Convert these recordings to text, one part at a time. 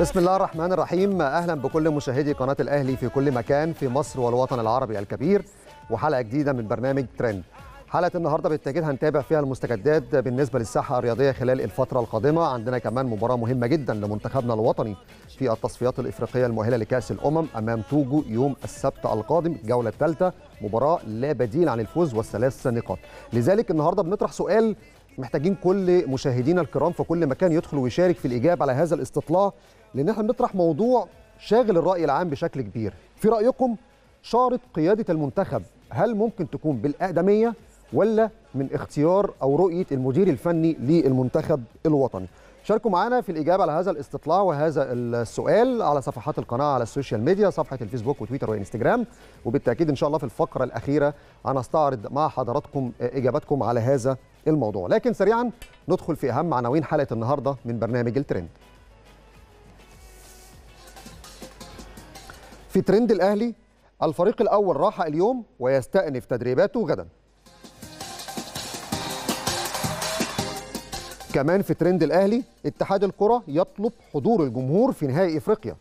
بسم الله الرحمن الرحيم اهلا بكل مشاهدي قناه الاهلي في كل مكان في مصر والوطن العربي الكبير وحلقه جديده من برنامج ترند حلقه النهارده بالتاكيد هنتابع فيها المستجدات بالنسبه للساحه الرياضيه خلال الفتره القادمه عندنا كمان مباراه مهمه جدا لمنتخبنا الوطني في التصفيات الافريقيه المؤهله لكاس الامم امام توجو يوم السبت القادم الجوله الثالثه مباراه لا بديل عن الفوز والثلاث نقاط لذلك النهارده بنطرح سؤال محتاجين كل مشاهدينا الكرام في كل مكان يدخل ويشارك في الاجابه على هذا الاستطلاع لان احنا بنطرح موضوع شاغل الراي العام بشكل كبير في رايكم شارط قياده المنتخب هل ممكن تكون بالاقدميه ولا من اختيار أو رؤية المدير الفني للمنتخب الوطني شاركوا معنا في الإجابة على هذا الاستطلاع وهذا السؤال على صفحات القناة على السوشيال ميديا صفحة الفيسبوك وتويتر وإنستجرام وبالتأكيد إن شاء الله في الفقرة الأخيرة هنستعرض مع حضراتكم إجاباتكم على هذا الموضوع لكن سريعا ندخل في أهم عناوين حلقة النهاردة من برنامج الترند في ترند الأهلي الفريق الأول راح اليوم ويستأنف تدريباته غداً كمان في ترند الاهلي اتحاد الكره يطلب حضور الجمهور في نهائي افريقيا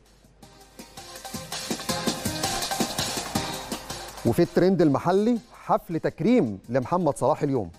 وفي الترند المحلي حفل تكريم لمحمد صلاح اليوم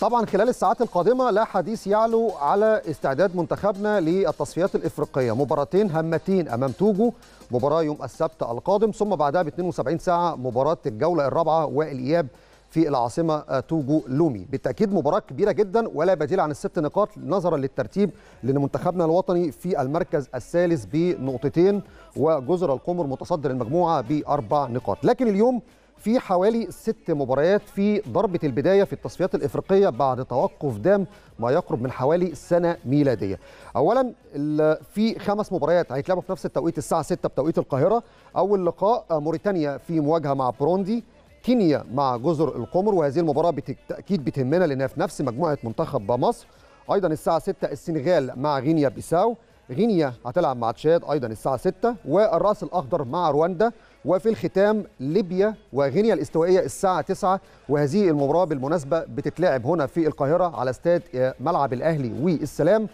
طبعا خلال الساعات القادمه لا حديث يعلو على استعداد منتخبنا للتصفيات الافريقيه مباراتين هامتين امام توجو مباراه يوم السبت القادم ثم بعدها ب 72 ساعه مباراه الجوله الرابعه والاياب في العاصمه توجو لومي بالتاكيد مباراه كبيره جدا ولا بديل عن الست نقاط نظرا للترتيب لان منتخبنا الوطني في المركز الثالث بنقطتين وجزر القمر متصدر المجموعه باربع نقاط لكن اليوم في حوالي ست مباريات في ضربة البداية في التصفيات الإفريقية بعد توقف دام ما يقرب من حوالي سنة ميلادية أولا في خمس مباريات هيتلعبوا في نفس التوقيت الساعة 6 بتوقيت القاهرة أول لقاء موريتانيا في مواجهة مع بروندي كينيا مع جزر القمر وهذه المباراة بالتأكيد بتهمنا لأنها في نفس مجموعة منتخب مصر أيضا الساعة 6 السنغال مع غينيا بيساو غينيا هتلعب مع تشاد أيضا الساعة 6 والرأس الأخضر مع رواندا وفي الختام ليبيا وغينيا الاستوائية الساعة 9 وهذه المباراة بالمناسبة بتتلعب هنا في القاهرة على استاد آه، ملعب الأهلي والسلام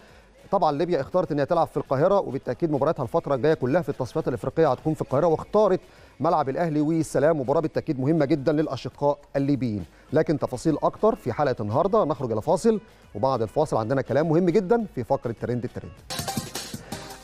طبعا ليبيا اختارت انها تلعب في القاهره وبالتاكيد مباراتها الفتره الجايه كلها في التصفيات الافريقيه هتكون في القاهره واختارت ملعب الاهلي والسلام مباراه بالتاكيد مهمه جدا للاشقاء الليبيين لكن تفاصيل اكتر في حلقه النهارده نخرج الى فاصل وبعد الفاصل عندنا كلام مهم جدا في فقره ترند الترند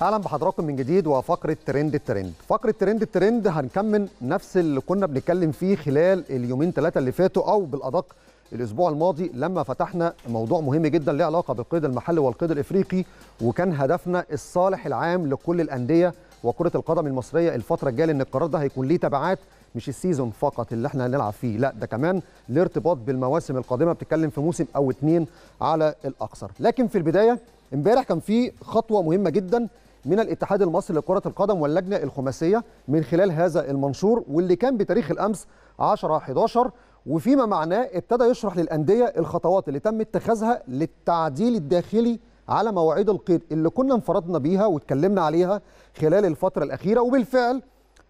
اهلا بحضراتكم من جديد وفقره ترند الترند فقره ترند الترند هنكمل نفس اللي كنا بنتكلم فيه خلال اليومين ثلاثه اللي فاتوا او بالادق الاسبوع الماضي لما فتحنا موضوع مهم جدا له علاقه بالقيد المحلي والقيد الافريقي وكان هدفنا الصالح العام لكل الانديه وكره القدم المصريه الفتره الجايه لان القرار ده هيكون ليه تبعات مش السيزون فقط اللي احنا هنلعب فيه لا ده كمان الارتباط بالمواسم القادمه بتتكلم في موسم او اتنين على الاكثر لكن في البدايه امبارح كان في خطوه مهمه جدا من الاتحاد المصري لكرة القدم واللجنة الخماسية من خلال هذا المنشور واللي كان بتاريخ الأمس 10 11 وفيما معناه ابتدى يشرح للانديه الخطوات اللي تم اتخاذها للتعديل الداخلي على مواعيد القيد اللي كنا انفرضنا بيها واتكلمنا عليها خلال الفتره الاخيره وبالفعل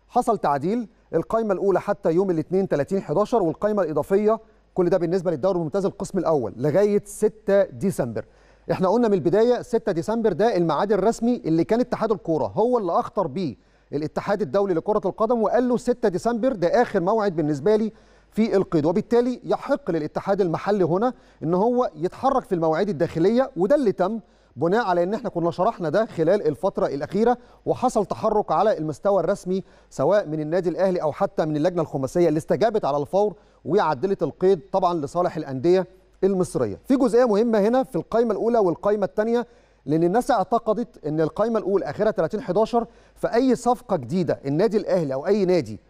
حصل تعديل القائمه الاولى حتى يوم الاثنين 30 11 والقائمه الاضافيه كل ده بالنسبه للدوري الممتاز القسم الاول لغايه 6 ديسمبر احنا قلنا من البدايه 6 ديسمبر ده الميعاد الرسمي اللي كان اتحاد الكوره هو اللي اخطر بيه الاتحاد الدولي لكره القدم وقال له 6 ديسمبر ده اخر موعد بالنسبه لي في القيد وبالتالي يحق للاتحاد المحلي هنا ان هو يتحرك في المواعيد الداخليه وده اللي تم بناء على ان احنا كنا شرحنا ده خلال الفتره الاخيره وحصل تحرك على المستوى الرسمي سواء من النادي الاهلي او حتى من اللجنه الخماسيه اللي استجابت على الفور وعدلت القيد طبعا لصالح الانديه المصريه في جزئيه مهمه هنا في القائمه الاولى والقائمه الثانيه لان الناس اعتقدت ان القائمه الاولى اخرها 30 11 فاي صفقه جديده النادي الاهلي او اي نادي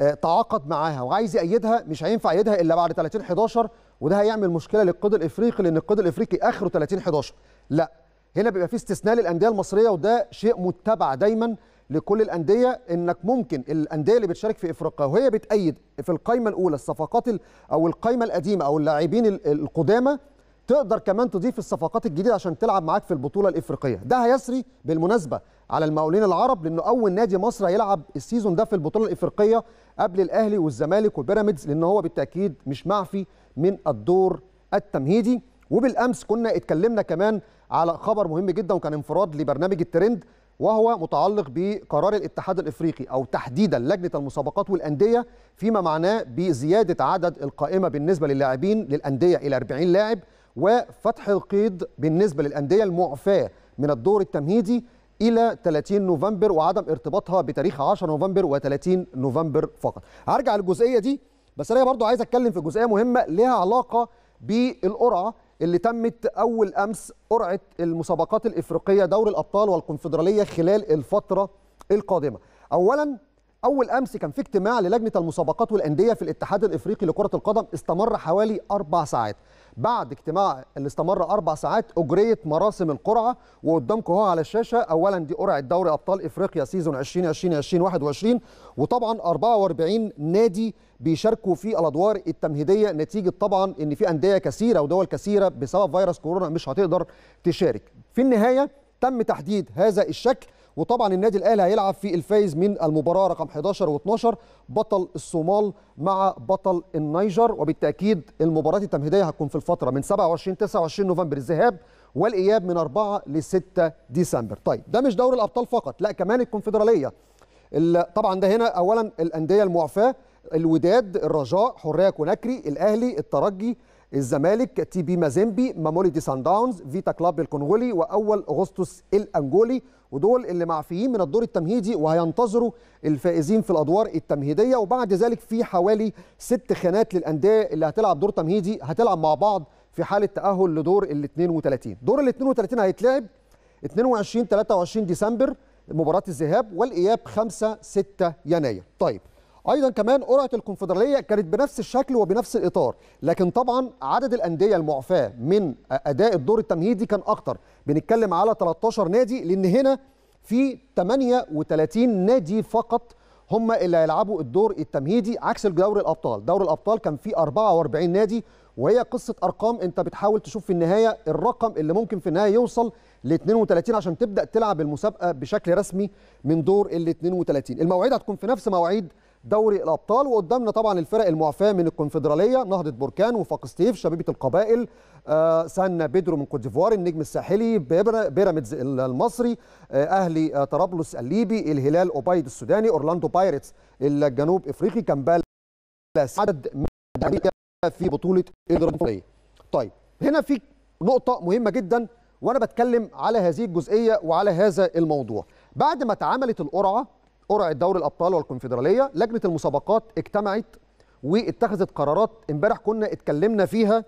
آه، تعاقد معاها وعايز يأيدها مش هينفع يأيدها إلا بعد 30 11 وده هيعمل مشكلة للقيد الإفريقي لأن القيد الإفريقي آخره 30 11 لا هنا بيبقى في استثناء للأندية المصرية وده شيء متبع دايما لكل الأندية إنك ممكن الأندية اللي بتشارك في إفريقيا وهي بتأيد في القايمة الأولى الصفقات أو القايمة القديمة أو اللاعبين القدامى تقدر كمان تضيف الصفقات الجديده عشان تلعب معاك في البطوله الافريقيه ده هيسري بالمناسبه على المقاولين العرب لانه اول نادي مصر هيلعب السيزون ده في البطوله الافريقيه قبل الاهلي والزمالك والبيراميدز لان هو بالتاكيد مش معفي من الدور التمهيدي وبالامس كنا اتكلمنا كمان على خبر مهم جدا وكان انفراد لبرنامج الترند وهو متعلق بقرار الاتحاد الافريقي او تحديدا لجنه المسابقات والانديه فيما معناه بزياده عدد القائمه بالنسبه للاعبين للانديه الى 40 لاعب وفتح القيد بالنسبة للأندية المعفاة من الدور التمهيدي إلى 30 نوفمبر وعدم ارتباطها بتاريخ 10 نوفمبر و30 نوفمبر فقط هرجع للجزئية دي بس أنا برضو عايز أتكلم في جزئية مهمة لها علاقة بالقرعة اللي تمت أول أمس قرعة المسابقات الإفريقية دور الأبطال والكونفدرالية خلال الفترة القادمة أولا اول امس كان في اجتماع للجنه المسابقات والانديه في الاتحاد الافريقي لكره القدم استمر حوالي اربع ساعات بعد اجتماع اللي استمر اربع ساعات اجريت مراسم القرعه وقدامكم اهو على الشاشه اولا دي قرعه دوري ابطال افريقيا سيزون 2020 2021 وطبعا 44 نادي بيشاركوا في الادوار التمهيديه نتيجه طبعا ان في انديه كثيره ودول كثيره بسبب فيروس كورونا مش هتقدر تشارك في النهايه تم تحديد هذا الشكل وطبعا النادي الاهلي هيلعب في الفايز من المباراه رقم 11 و12 بطل الصومال مع بطل النيجر وبالتاكيد المباراه التمهيديه هتكون في الفتره من 27 29 نوفمبر الذهاب والاياب من 4 ل 6 ديسمبر طيب ده مش دوري الابطال فقط لا كمان الكونفدراليه طبعا ده هنا اولا الانديه المعفاه الوداد الرجاء حريه كوناكري الاهلي الترجي الزمالك تي بي مازيمبي دي سان داونز فيتا كلاب الكونغولي واول اغسطس الانجولي ودول اللي معفيين من الدور التمهيدي وهينتظروا الفائزين في الادوار التمهيديه وبعد ذلك في حوالي ست خانات للانديه اللي هتلعب دور تمهيدي هتلعب مع بعض في حاله تاهل لدور ال 32 دور ال 32 هيتلعب 22 23 ديسمبر مباراه الذهاب والاياب 5 6 يناير طيب ايضا كمان قرعه الكونفدراليه كانت بنفس الشكل وبنفس الاطار لكن طبعا عدد الانديه المعفاه من اداء الدور التمهيدي كان اكتر بنتكلم على 13 نادي لان هنا في 38 نادي فقط هم اللي هيلعبوا الدور التمهيدي عكس دوري الابطال دوري الابطال كان فيه 44 نادي وهي قصه ارقام انت بتحاول تشوف في النهايه الرقم اللي ممكن في النهايه يوصل ل 32 عشان تبدا تلعب المسابقه بشكل رسمي من دور ال 32 المواعيد هتكون في نفس مواعيد دوري الابطال وقدامنا طبعا الفرق المعفاه من الكونفدراليه نهضه بركان وفاق ستيف شبيبه القبائل آه، سان بيدرو من كوت ديفوار النجم الساحلي بيراميدز المصري آه، اهلي آه، طرابلس الليبي الهلال اوبايد السوداني اورلاندو بايرتس الجنوب افريقي كامبالا عدد من في بطوله الدرجه طيب هنا في نقطه مهمه جدا وانا بتكلم على هذه الجزئيه وعلى هذا الموضوع بعد ما اتعملت القرعه قرعه دوري الابطال والكونفدراليه لجنه المسابقات اجتمعت واتخذت قرارات امبارح كنا اتكلمنا فيها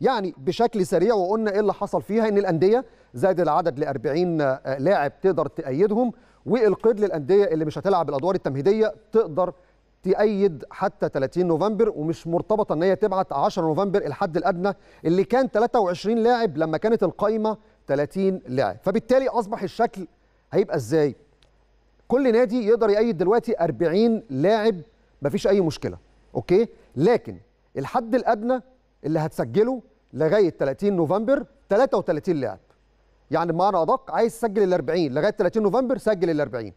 يعني بشكل سريع وقلنا ايه اللي حصل فيها ان الانديه زاد العدد ل 40 آه، لاعب تقدر تأيدهم والقيد للانديه اللي مش هتلعب الادوار التمهيديه تقدر تأيد حتى 30 نوفمبر ومش مرتبطه ان هي تبعت 10 نوفمبر الحد الادنى اللي كان 23 لاعب لما كانت القايمه 30 لاعب فبالتالي اصبح الشكل هيبقى ازاي كل نادي يقدر يأيد دلوقتي 40 لاعب مفيش اي مشكله اوكي لكن الحد الادنى اللي هتسجله لغايه 30 نوفمبر 33 لاعب يعني بمعنى ادق عايز تسجل ال 40 لغايه 30 نوفمبر سجل ال 40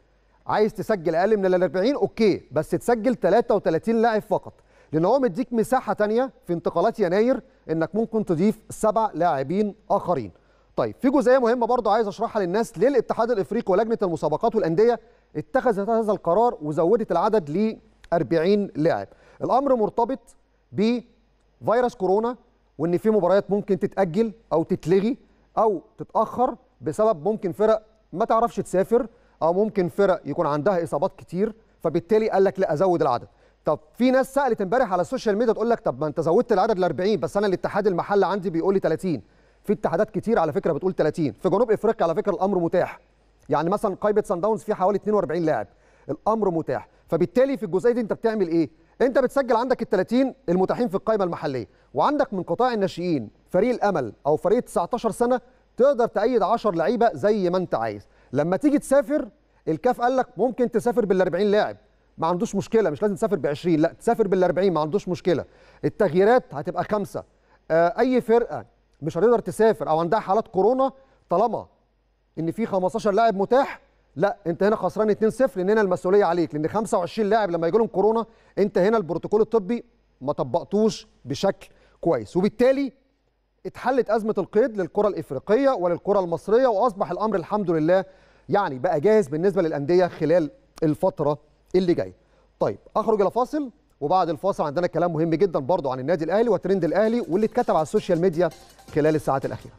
عايز تسجل اقل من ال 40 اوكي بس تسجل 33 لاعب فقط لان هو مديك مساحه تانية في انتقالات يناير انك ممكن تضيف سبع لاعبين اخرين طيب في جزئيه مهمه برضه عايز اشرحها للناس ليه الاتحاد الافريقي ولجنه المسابقات والانديه اتخذت هذا القرار وزودت العدد ل 40 لاعب الامر مرتبط بفيروس كورونا وان في مباريات ممكن تتاجل او تتلغي او تتاخر بسبب ممكن فرق ما تعرفش تسافر او ممكن فرق يكون عندها اصابات كتير فبالتالي قال لك لا ازود العدد طب في ناس سالت امبارح على السوشيال ميديا تقول لك طب ما انت زودت العدد ل 40 بس انا الاتحاد المحلي عندي بيقول لي 30 في اتحادات كتير على فكره بتقول 30 في جنوب افريقيا على فكره الامر متاح يعني مثلا قائمه سان داونز فيه حوالي 42 لاعب الامر متاح فبالتالي في الجزئيه دي انت بتعمل ايه انت بتسجل عندك ال 30 المتاحين في القائمه المحليه وعندك من قطاع الناشئين فريق الامل او فريق 19 سنه تقدر تأيد 10 لعيبه زي ما انت عايز لما تيجي تسافر الكاف قال لك ممكن تسافر بال 40 لاعب ما عندوش مشكله مش لازم تسافر ب 20 لا تسافر بال 40 ما عندوش مشكله التغييرات هتبقى خمسه آه، اي فرقه مش هتقدر تسافر او عندها حالات كورونا طالما ان في 15 لاعب متاح لا انت هنا خسران 2-0 لان هنا المسؤوليه عليك لان 25 لاعب لما يجي لهم كورونا انت هنا البروتوكول الطبي ما طبقتوش بشكل كويس وبالتالي اتحلت ازمه القيد للكره الافريقيه وللكره المصريه واصبح الامر الحمد لله يعني بقى جاهز بالنسبه للانديه خلال الفتره اللي جايه. طيب اخرج الى فاصل وبعد الفاصل عندنا كلام مهم جدا برضو عن النادي الاهلي وترند الاهلي واللي اتكتب على السوشيال ميديا خلال الساعات الاخيره.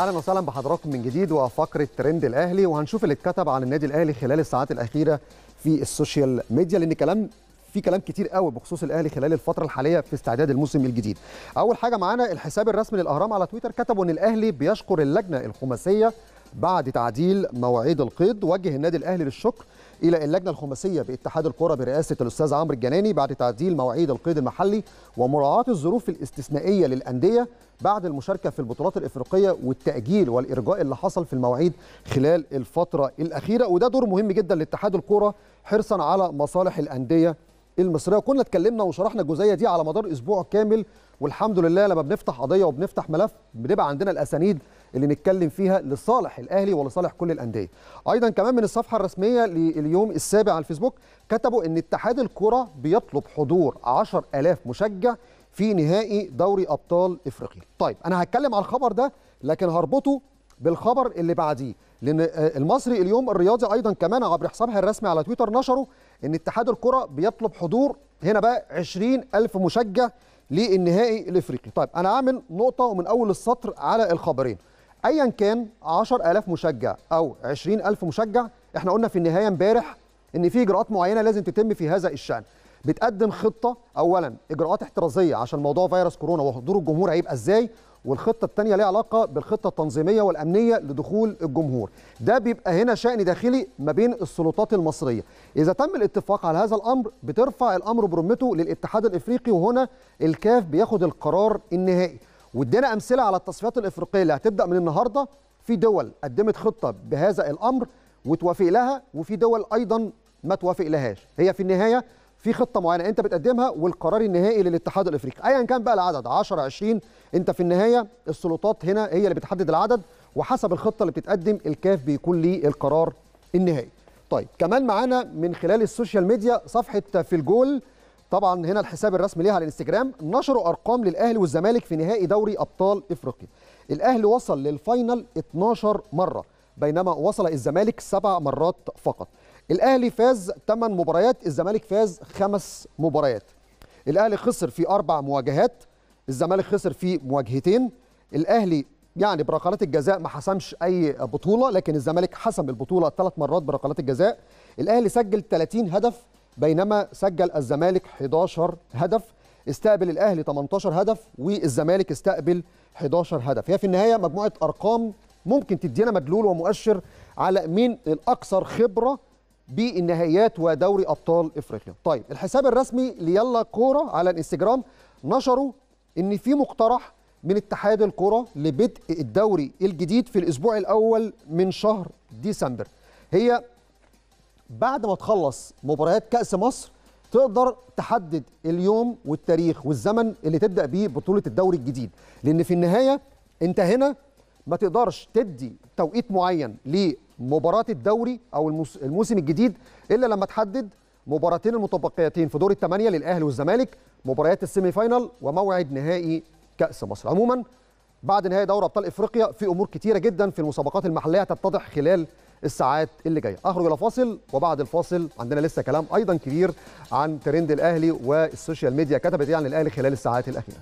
اهلا وسهلا بحضراتكم من جديد وفقره ترند الاهلي وهنشوف اللي اتكتب عن النادي الاهلي خلال الساعات الاخيره في السوشيال ميديا لان كلام في كلام كتير قوي بخصوص الاهلي خلال الفتره الحاليه في استعداد الموسم الجديد اول حاجه معانا الحساب الرسمي للاهرام على تويتر كتبوا ان الاهلي بيشكر اللجنه الخماسيه بعد تعديل مواعيد القيد وجه النادي الاهلي للشكر إلى اللجنة الخماسية باتحاد الكرة برئاسة الأستاذ عمرو الجناني بعد تعديل مواعيد القيد المحلي ومراعاة الظروف الاستثنائية للأندية بعد المشاركة في البطولات الإفريقية والتأجيل والإرجاء اللي حصل في المواعيد خلال الفترة الأخيرة وده دور مهم جدا لاتحاد الكرة حرصا على مصالح الأندية المصرية وكنا اتكلمنا وشرحنا الجزئية دي على مدار أسبوع كامل والحمد لله لما بنفتح قضية وبنفتح ملف بنبقى عندنا الأسانيد اللي نتكلم فيها لصالح الاهلي ولصالح كل الانديه ايضا كمان من الصفحه الرسميه لليوم السابع على الفيسبوك كتبوا ان اتحاد الكره بيطلب حضور 10000 مشجع في نهائي دوري ابطال افريقيا طيب انا هتكلم على الخبر ده لكن هربطه بالخبر اللي بعديه لان آه، المصري اليوم الرياضي ايضا كمان عبر حسابها الرسمي على تويتر نشروا ان اتحاد الكره بيطلب حضور هنا بقى 20000 مشجع للنهائي الافريقي طيب انا هعمل نقطه ومن اول السطر على الخبرين ايا كان 10000 مشجع او 20000 مشجع احنا قلنا في النهايه امبارح ان في اجراءات معينه لازم تتم في هذا الشان بتقدم خطه اولا اجراءات احترازيه عشان موضوع فيروس كورونا وحضور الجمهور هيبقى ازاي والخطه الثانيه ليها علاقه بالخطه التنظيميه والامنيه لدخول الجمهور ده بيبقى هنا شان داخلي ما بين السلطات المصريه اذا تم الاتفاق على هذا الامر بترفع الامر برمته للاتحاد الافريقي وهنا الكاف بياخد القرار النهائي وادينا امثله على التصفيات الافريقيه اللي هتبدا من النهارده في دول قدمت خطه بهذا الامر وتوافق لها وفي دول ايضا ما توافق لهاش هي في النهايه في خطه معينه انت بتقدمها والقرار النهائي للاتحاد الافريقي ايا كان بقى العدد 10 20 انت في النهايه السلطات هنا هي اللي بتحدد العدد وحسب الخطه اللي بتتقدم الكاف بيكون ليه القرار النهائي طيب كمان معانا من خلال السوشيال ميديا صفحه في الجول طبعا هنا الحساب الرسمي ليها على الانستجرام نشروا ارقام للاهلي والزمالك في نهائي دوري ابطال افريقيا الاهلي وصل للفاينل 12 مره بينما وصل الزمالك سبع مرات فقط الاهلي فاز 8 مباريات الزمالك فاز خمس مباريات الاهلي خسر في اربع مواجهات الزمالك خسر في مواجهتين الاهلي يعني بركلات الجزاء ما حسمش اي بطوله لكن الزمالك حسم البطوله ثلاث مرات بركلات الجزاء الاهلي سجل 30 هدف بينما سجل الزمالك 11 هدف استقبل الاهلي 18 هدف والزمالك استقبل 11 هدف هي في النهايه مجموعه ارقام ممكن تدينا مدلول ومؤشر على مين الاكثر خبره بالنهائيات ودوري ابطال افريقيا طيب الحساب الرسمي ليلا كوره على الانستجرام نشروا ان في مقترح من اتحاد الكره لبدء الدوري الجديد في الاسبوع الاول من شهر ديسمبر هي بعد ما تخلص مباريات كأس مصر تقدر تحدد اليوم والتاريخ والزمن اللي تبدأ بيه بطولة الدوري الجديد لأن في النهاية أنت هنا ما تقدرش تدي توقيت معين لمباراة الدوري أو الموسم الجديد إلا لما تحدد مباراتين المتبقيتين في دور الثمانية للأهلي والزمالك مباريات السيمي فاينل وموعد نهائي كأس مصر عموما بعد نهاية دوري أبطال إفريقيا في أمور كتيرة جدا في المسابقات المحلية هتتضح خلال الساعات اللي جايه اخرج الى فاصل وبعد الفاصل عندنا لسه كلام ايضا كبير عن ترند الاهلي والسوشيال ميديا كتبت ايه عن الاهلي خلال الساعات الاخيره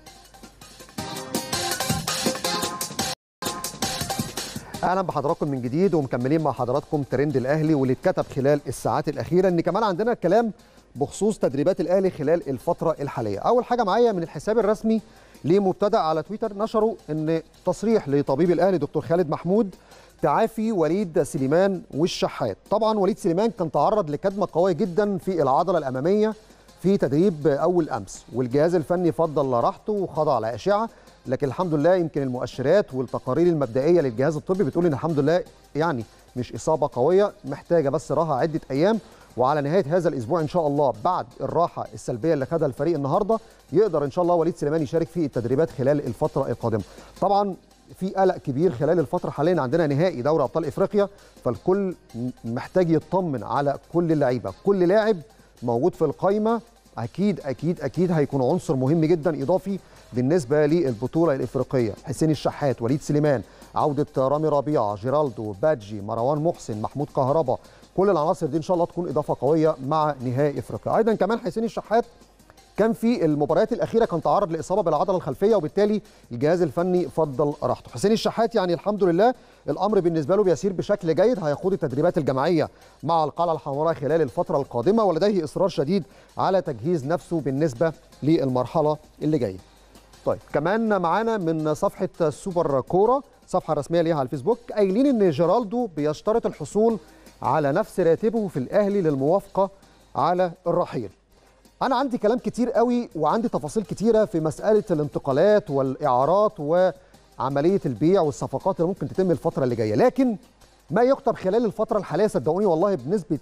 اهلا بحضراتكم من جديد ومكملين مع حضراتكم ترند الاهلي واللي اتكتب خلال الساعات الاخيره ان كمان عندنا كلام بخصوص تدريبات الاهلي خلال الفتره الحاليه اول حاجه معايا من الحساب الرسمي لمبتدا على تويتر نشروا ان تصريح لطبيب الاهلي دكتور خالد محمود تعافي وليد سليمان والشحات طبعا وليد سليمان كان تعرض لكدمة قوية جدا في العضلة الأمامية في تدريب أول أمس والجهاز الفني فضل راحته وخضع لأشعة لكن الحمد لله يمكن المؤشرات والتقارير المبدئية للجهاز الطبي بتقول إن الحمد لله يعني مش إصابة قوية محتاجة بس راحة عدة أيام وعلى نهاية هذا الأسبوع إن شاء الله بعد الراحة السلبية اللي خدها الفريق النهاردة يقدر إن شاء الله وليد سليمان يشارك في التدريبات خلال الفترة القادمة طبعا في قلق كبير خلال الفتره حاليا عندنا نهائي دوري ابطال افريقيا فالكل محتاج يطمن على كل اللعيبه كل لاعب موجود في القايمه اكيد اكيد اكيد هيكون عنصر مهم جدا اضافي بالنسبه للبطوله الافريقيه حسين الشحات وليد سليمان عوده رامي ربيعه جيرالدو بادجي مروان محسن محمود كهربا كل العناصر دي ان شاء الله تكون اضافه قويه مع نهائي افريقيا ايضا كمان حسين الشحات كان في المباريات الاخيره كان تعرض لاصابه بالعضله الخلفيه وبالتالي الجهاز الفني فضل راحته حسين الشحات يعني الحمد لله الامر بالنسبه له بيسير بشكل جيد هيخوض التدريبات الجماعيه مع القلعه الحمراء خلال الفتره القادمه ولديه اصرار شديد على تجهيز نفسه بالنسبه للمرحله اللي جايه طيب كمان معانا من صفحه سوبر كوره صفحه رسميه ليها على الفيسبوك قايلين ان جيرالدو بيشترط الحصول على نفس راتبه في الاهلي للموافقه على الرحيل انا عندي كلام كتير قوي وعندي تفاصيل كتيره في مساله الانتقالات والاعارات وعمليه البيع والصفقات اللي ممكن تتم الفتره اللي جايه لكن ما يكتب خلال الفتره الحاليه صدقوني والله بنسبه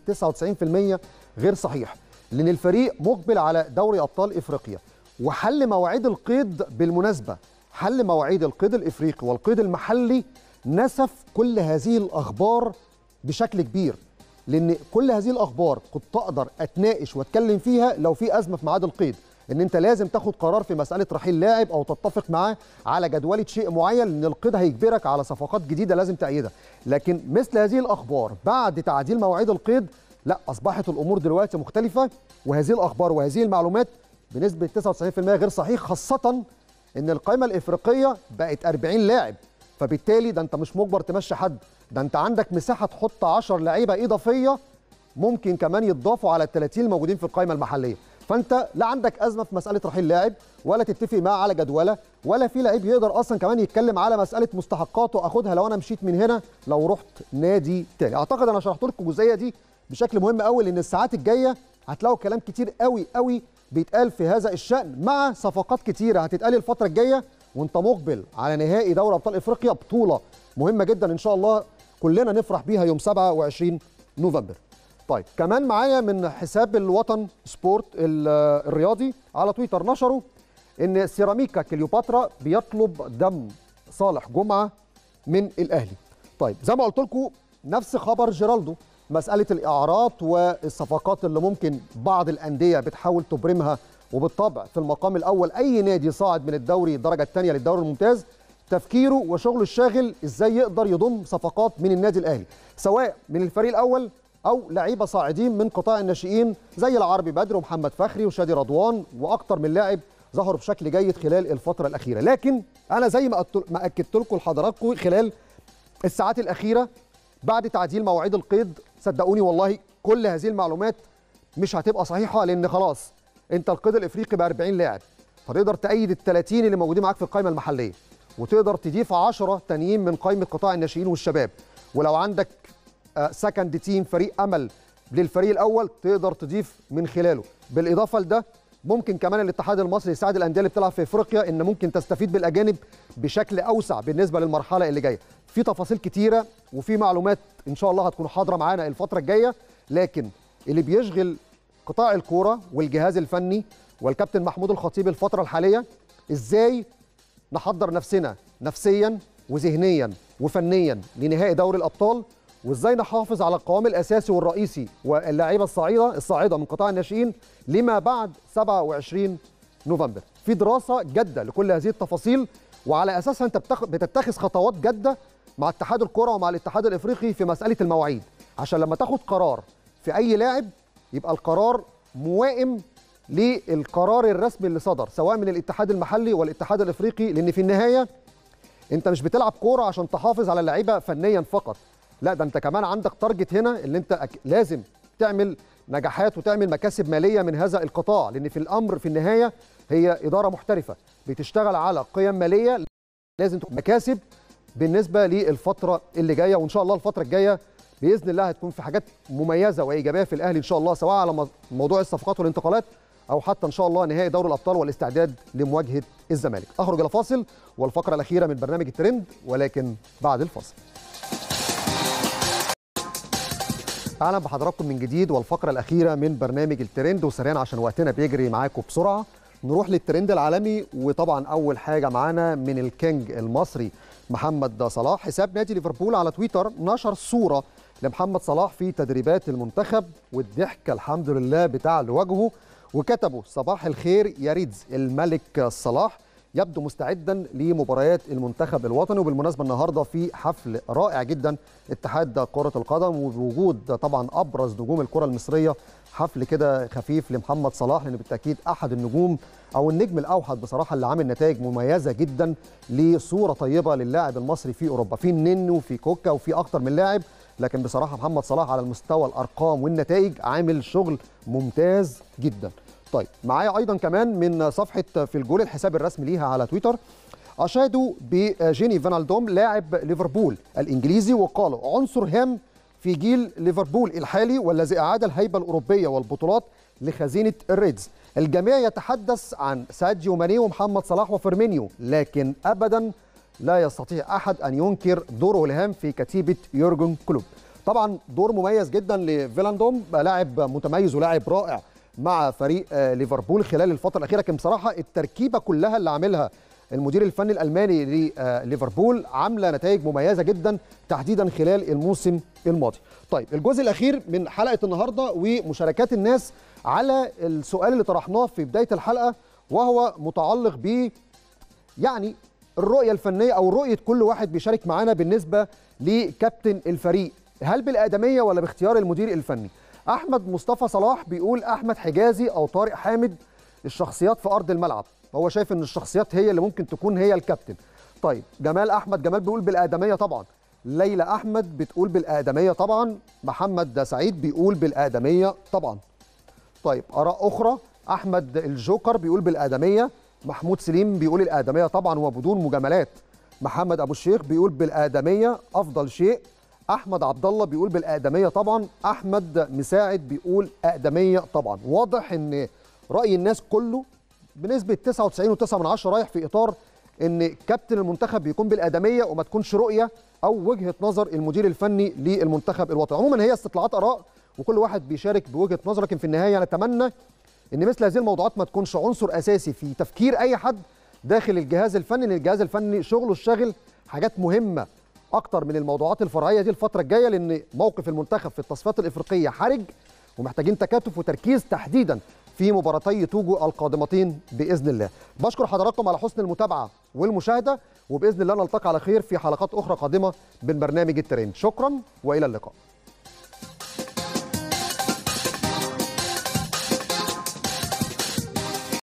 99% غير صحيح لان الفريق مقبل على دوري ابطال افريقيا وحل مواعيد القيد بالمناسبه حل مواعيد القيد الافريقي والقيد المحلي نسف كل هذه الاخبار بشكل كبير لان كل هذه الاخبار كنت اقدر اتناقش واتكلم فيها لو في ازمه في ميعاد القيد ان انت لازم تاخد قرار في مساله رحيل لاعب او تتفق معاه على جدوله شيء معين لان القيد هيجبرك على صفقات جديده لازم تأيدها لكن مثل هذه الاخبار بعد تعديل مواعيد القيد لا اصبحت الامور دلوقتي مختلفه وهذه الاخبار وهذه المعلومات بنسبه 99% غير صحيح خاصه ان القائمه الافريقيه بقت 40 لاعب فبالتالي ده انت مش مجبر تمشي حد ده انت عندك مساحه تحط 10 لعيبه اضافيه ممكن كمان يتضافوا على ال 30 الموجودين في القائمه المحليه فانت لا عندك ازمه في مساله رحيل لاعب ولا تتفق معاه على جدوله ولا في لعيب يقدر اصلا كمان يتكلم على مساله مستحقاته اخدها لو انا مشيت من هنا لو رحت نادي تاني اعتقد انا شرحت لكم الجزئيه دي بشكل مهم قوي لان الساعات الجايه هتلاقوا كلام كتير قوي قوي بيتقال في هذا الشان مع صفقات كتيره هتتقال الفتره الجايه وانت مقبل على نهائي دوري ابطال افريقيا بطوله مهمه جدا ان شاء الله كلنا نفرح بيها يوم 27 نوفمبر طيب كمان معايا من حساب الوطن سبورت الرياضي على تويتر نشروا ان سيراميكا كليوباترا بيطلب دم صالح جمعه من الاهلي طيب زي ما قلت لكم نفس خبر جيرالدو مساله الاعارات والصفقات اللي ممكن بعض الانديه بتحاول تبرمها وبالطبع في المقام الأول أي نادي صاعد من الدوري الدرجة الثانية للدوري الممتاز تفكيره وشغله الشاغل إزاي يقدر يضم صفقات من النادي الأهلي سواء من الفريق الأول أو لعيبة صاعدين من قطاع الناشئين زي العربي بدر ومحمد فخري وشادي رضوان واكثر من لاعب ظهروا بشكل جيد خلال الفترة الأخيرة لكن أنا زي ما أكدت لكم لحضراتكم خلال الساعات الأخيرة بعد تعديل مواعيد القيد صدقوني والله كل هذه المعلومات مش هتبقى صحيحة لأن خلاص انت القيد الافريقي ب 40 لاعب فتقدر تأيد ال 30 اللي موجودين معاك في القائمه المحليه وتقدر تضيف 10 تانيين من قائمه قطاع الناشئين والشباب ولو عندك سكند آه، تيم فريق امل للفريق الاول تقدر تضيف من خلاله بالاضافه لده ممكن كمان الاتحاد المصري يساعد الانديه اللي بتلعب في افريقيا ان ممكن تستفيد بالاجانب بشكل اوسع بالنسبه للمرحله اللي جايه في تفاصيل كتيره وفي معلومات ان شاء الله هتكون حاضره معانا الفتره الجايه لكن اللي بيشغل قطاع الكوره والجهاز الفني والكابتن محمود الخطيب الفتره الحاليه ازاي نحضر نفسنا نفسيا وذهنيا وفنيا لنهائي دوري الابطال وازاي نحافظ على القوام الاساسي والرئيسي واللاعيبه الصاعده الصاعده من قطاع الناشئين لما بعد 27 نوفمبر في دراسه جاده لكل هذه التفاصيل وعلى اساسها انت بتتخذ خطوات جاده مع اتحاد الكره ومع الاتحاد الافريقي في مساله المواعيد عشان لما تاخد قرار في اي لاعب يبقى القرار موائم للقرار الرسمي اللي صدر سواء من الاتحاد المحلي والاتحاد الافريقي لان في النهايه انت مش بتلعب كوره عشان تحافظ على اللعيبه فنيا فقط لا ده انت كمان عندك تارجت هنا اللي انت أك... لازم تعمل نجاحات وتعمل مكاسب ماليه من هذا القطاع لان في الامر في النهايه هي اداره محترفه بتشتغل على قيم ماليه لازم تكون مكاسب بالنسبه للفتره اللي جايه وان شاء الله الفتره الجايه باذن الله هتكون في حاجات مميزه وايجابيه في الاهلي ان شاء الله سواء على موضوع الصفقات والانتقالات او حتى ان شاء الله نهائي دوري الابطال والاستعداد لمواجهه الزمالك اخرج الى فاصل والفقره الاخيره من برنامج الترند ولكن بعد الفاصل اهلا بحضراتكم من جديد والفقره الاخيره من برنامج الترند وسريعا عشان وقتنا بيجري معاكم بسرعه نروح للترند العالمي وطبعا اول حاجه معانا من الكينج المصري محمد صلاح حساب نادي ليفربول على تويتر نشر صوره لمحمد صلاح في تدريبات المنتخب والضحكه الحمد لله بتاع وجهه وكتبوا صباح الخير يا ريدز الملك صلاح يبدو مستعدا لمباريات المنتخب الوطني وبالمناسبه النهارده في حفل رائع جدا اتحاد كره القدم وبوجود طبعا ابرز نجوم الكره المصريه حفل كده خفيف لمحمد صلاح لان بالتاكيد احد النجوم او النجم الاوحد بصراحه اللي عامل نتائج مميزه جدا لصوره طيبه للاعب المصري في اوروبا في نينو وفي كوكا وفي اكتر من لاعب لكن بصراحه محمد صلاح على المستوى الارقام والنتائج عامل شغل ممتاز جدا طيب معايا ايضا كمان من صفحه في الجول الحساب الرسمي ليها على تويتر اشادوا بجيني فانالدوم لاعب ليفربول الانجليزي وقالوا عنصر هام في جيل ليفربول الحالي والذي اعاد الهيبه الاوروبيه والبطولات لخزينه الريدز الجميع يتحدث عن ساديو ماني ومحمد صلاح وفيرمينيو لكن ابدا لا يستطيع أحد أن ينكر دوره الهام في كتيبة يورجن كلوب طبعا دور مميز جدا لفيلاندوم لاعب متميز ولاعب رائع مع فريق آه، ليفربول خلال الفترة الأخيرة كان بصراحة التركيبة كلها اللي عاملها المدير الفني الالماني لليفربول آه، عامله نتائج مميزه جدا تحديدا خلال الموسم الماضي. طيب الجزء الاخير من حلقه النهارده ومشاركات الناس على السؤال اللي طرحناه في بدايه الحلقه وهو متعلق ب يعني الرؤيه الفنيه او رؤيه كل واحد بيشارك معانا بالنسبه لكابتن الفريق هل بالادميه ولا باختيار المدير الفني احمد مصطفى صلاح بيقول احمد حجازي او طارق حامد الشخصيات في ارض الملعب هو شايف ان الشخصيات هي اللي ممكن تكون هي الكابتن طيب جمال احمد جمال بيقول بالادميه طبعا ليلى احمد بتقول بالادميه طبعا محمد سعيد بيقول بالادميه طبعا طيب اراء اخرى احمد الجوكر بيقول بالادميه محمود سليم بيقول الآدمية طبعا وبدون مجاملات محمد أبو الشيخ بيقول بالآدمية أفضل شيء أحمد عبد الله بيقول بالآدمية طبعا أحمد مساعد بيقول آدمية طبعا واضح إن رأي الناس كله بنسبة 99.9 رايح في إطار إن كابتن المنتخب بيكون بالآدمية وما تكونش رؤية أو وجهة نظر المدير الفني للمنتخب الوطني عموما هي استطلاعات آراء وكل واحد بيشارك بوجهة نظرك لكن في النهاية نتمنى ان مثل هذه الموضوعات ما تكونش عنصر اساسي في تفكير اي حد داخل الجهاز الفني لان الجهاز الفني شغله الشاغل حاجات مهمه اكتر من الموضوعات الفرعيه دي الفتره الجايه لان موقف المنتخب في التصفيات الافريقيه حرج ومحتاجين تكاتف وتركيز تحديدا في مباراتي توجو القادمتين باذن الله. بشكر حضراتكم على حسن المتابعه والمشاهده وباذن الله نلتقي على خير في حلقات اخرى قادمه من برنامج الترند. شكرا والى اللقاء.